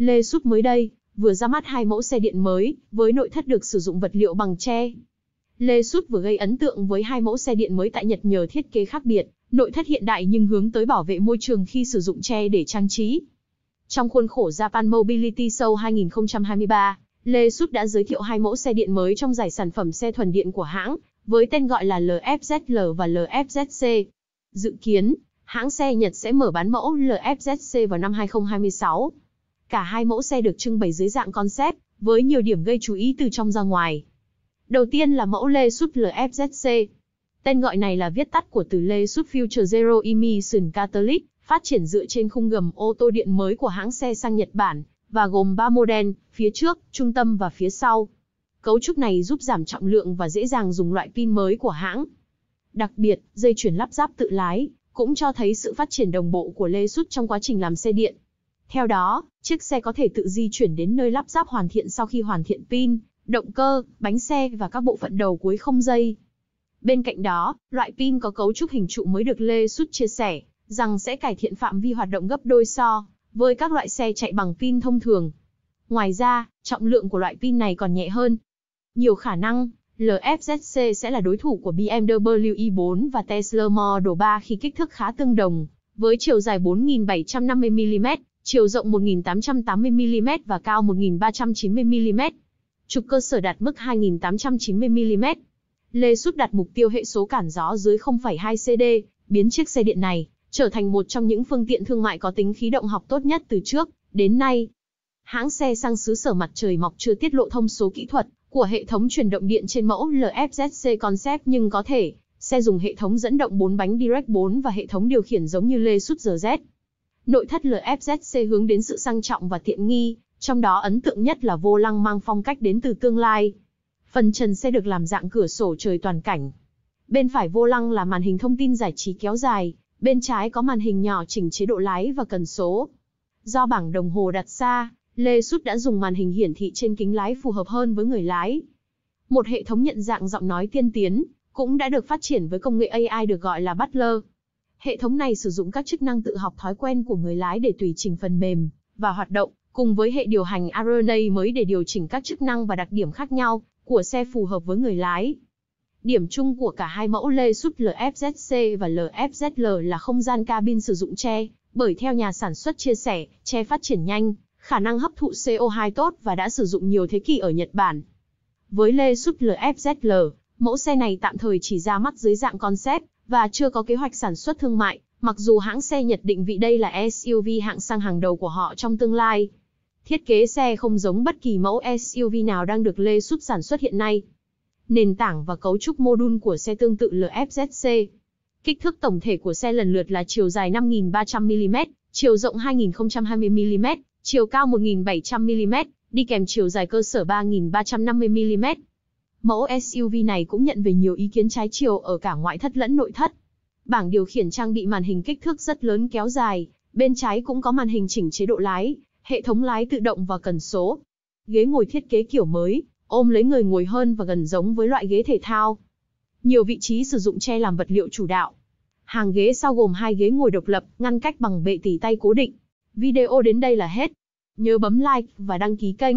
Lê Súp mới đây, vừa ra mắt hai mẫu xe điện mới, với nội thất được sử dụng vật liệu bằng tre. Lê Súp vừa gây ấn tượng với hai mẫu xe điện mới tại Nhật nhờ thiết kế khác biệt, nội thất hiện đại nhưng hướng tới bảo vệ môi trường khi sử dụng tre để trang trí. Trong khuôn khổ Japan Mobility Show 2023, Lê Súp đã giới thiệu hai mẫu xe điện mới trong giải sản phẩm xe thuần điện của hãng, với tên gọi là LFZL và LFZC. Dự kiến, hãng xe Nhật sẽ mở bán mẫu LFZC vào năm 2026. Cả hai mẫu xe được trưng bày dưới dạng concept, với nhiều điểm gây chú ý từ trong ra ngoài. Đầu tiên là mẫu Lê Sud LFZC. Tên gọi này là viết tắt của từ Lê Sud Future Zero Emission Catalyst, phát triển dựa trên khung gầm ô tô điện mới của hãng xe sang Nhật Bản, và gồm 3 model, phía trước, trung tâm và phía sau. Cấu trúc này giúp giảm trọng lượng và dễ dàng dùng loại pin mới của hãng. Đặc biệt, dây chuyển lắp ráp tự lái cũng cho thấy sự phát triển đồng bộ của Lê Sút trong quá trình làm xe điện. Theo đó, chiếc xe có thể tự di chuyển đến nơi lắp ráp hoàn thiện sau khi hoàn thiện pin, động cơ, bánh xe và các bộ phận đầu cuối không dây. Bên cạnh đó, loại pin có cấu trúc hình trụ mới được Lê Sút chia sẻ, rằng sẽ cải thiện phạm vi hoạt động gấp đôi so với các loại xe chạy bằng pin thông thường. Ngoài ra, trọng lượng của loại pin này còn nhẹ hơn. Nhiều khả năng, LFZC sẽ là đối thủ của BMW i4 và Tesla Model 3 khi kích thước khá tương đồng, với chiều dài 4.750mm chiều rộng 1.880mm và cao 1.390mm. Trục cơ sở đạt mức 2.890mm. Lê Sút đặt mục tiêu hệ số cản gió dưới 0,2 CD, biến chiếc xe điện này trở thành một trong những phương tiện thương mại có tính khí động học tốt nhất từ trước đến nay. Hãng xe sang xứ sở mặt trời mọc chưa tiết lộ thông số kỹ thuật của hệ thống truyền động điện trên mẫu LFZC Concept nhưng có thể xe dùng hệ thống dẫn động 4 bánh Direct 4 và hệ thống điều khiển giống như Lê Sút GZ. Nội thất LFZC hướng đến sự sang trọng và tiện nghi, trong đó ấn tượng nhất là vô lăng mang phong cách đến từ tương lai. Phần trần xe được làm dạng cửa sổ trời toàn cảnh. Bên phải vô lăng là màn hình thông tin giải trí kéo dài, bên trái có màn hình nhỏ chỉnh chế độ lái và cần số. Do bảng đồng hồ đặt xa, Lê Sút đã dùng màn hình hiển thị trên kính lái phù hợp hơn với người lái. Một hệ thống nhận dạng giọng nói tiên tiến cũng đã được phát triển với công nghệ AI được gọi là Butler. Hệ thống này sử dụng các chức năng tự học thói quen của người lái để tùy chỉnh phần mềm và hoạt động, cùng với hệ điều hành RNA mới để điều chỉnh các chức năng và đặc điểm khác nhau của xe phù hợp với người lái. Điểm chung của cả hai mẫu lê sút LFZC và LFZL là không gian cabin sử dụng tre, bởi theo nhà sản xuất chia sẻ, tre phát triển nhanh, khả năng hấp thụ CO2 tốt và đã sử dụng nhiều thế kỷ ở Nhật Bản. Với lê sút LFZL, mẫu xe này tạm thời chỉ ra mắt dưới dạng concept, và chưa có kế hoạch sản xuất thương mại, mặc dù hãng xe Nhật định vị đây là SUV hạng sang hàng đầu của họ trong tương lai. Thiết kế xe không giống bất kỳ mẫu SUV nào đang được Lê Súp sản xuất hiện nay. Nền tảng và cấu trúc mô đun của xe tương tự LFZC. Kích thước tổng thể của xe lần lượt là chiều dài 5.300mm, chiều rộng 2.020mm, chiều cao 1.700mm, đi kèm chiều dài cơ sở 3.350mm mẫu SUV này cũng nhận về nhiều ý kiến trái chiều ở cả ngoại thất lẫn nội thất. Bảng điều khiển trang bị màn hình kích thước rất lớn kéo dài, bên trái cũng có màn hình chỉnh chế độ lái, hệ thống lái tự động và cần số. Ghế ngồi thiết kế kiểu mới, ôm lấy người ngồi hơn và gần giống với loại ghế thể thao. Nhiều vị trí sử dụng tre làm vật liệu chủ đạo. Hàng ghế sau gồm hai ghế ngồi độc lập, ngăn cách bằng bệ tỉ tay cố định. Video đến đây là hết. Nhớ bấm like và đăng ký kênh